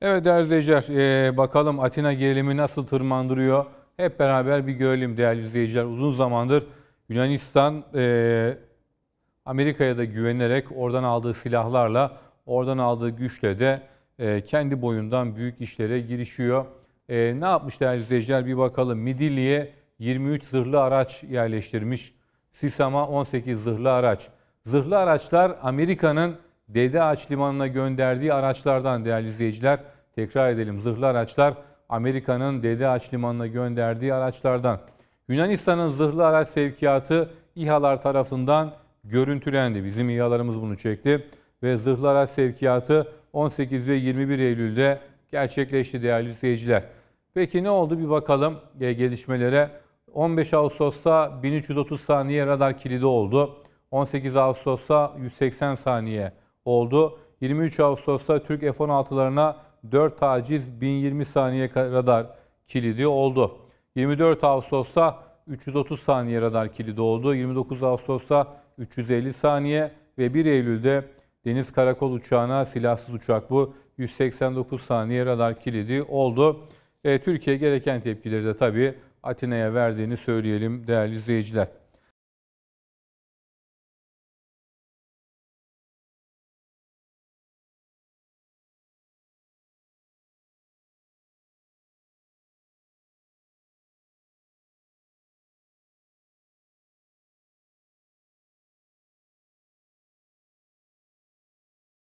Evet değerli izleyiciler, ee, bakalım Atina gerilimi nasıl tırmandırıyor? Hep beraber bir görelim değerli izleyiciler. Uzun zamandır Yunanistan e, Amerika'ya da güvenerek oradan aldığı silahlarla, oradan aldığı güçle de e, kendi boyundan büyük işlere girişiyor. E, ne yapmış değerli izleyiciler bir bakalım. Midilli'ye 23 zırhlı araç yerleştirmiş. Sisam'a 18 zırhlı araç. Zırhlı araçlar Amerika'nın Dede Ağaç Limanı'na gönderdiği araçlardan değerli izleyiciler tekrar edelim zırhlı araçlar Amerika'nın Dede Ağaç Limanı'na gönderdiği araçlardan. Yunanistan'ın zırhlı araç sevkiyatı İHA'lar tarafından görüntülendi. Bizim İHA'larımız bunu çekti ve zırhlı araç sevkiyatı 18 ve 21 Eylül'de gerçekleşti değerli izleyiciler. Peki ne oldu bir bakalım e, gelişmelere. 15 Ağustos'ta 1330 saniye radar kilidi oldu. 18 Ağustos'ta 180 saniye oldu. 23 Ağustos'ta Türk F-16'larına 4 taciz 1020 saniye radar kilidi oldu. 24 Ağustos'ta 330 saniye radar kilidi oldu. 29 Ağustos'ta 350 saniye ve 1 Eylül'de Deniz Karakol uçağına silahsız uçak bu 189 saniye radar kilidi oldu. E, Türkiye gereken tepkileri de tabii Atina'ya verdiğini söyleyelim değerli izleyiciler.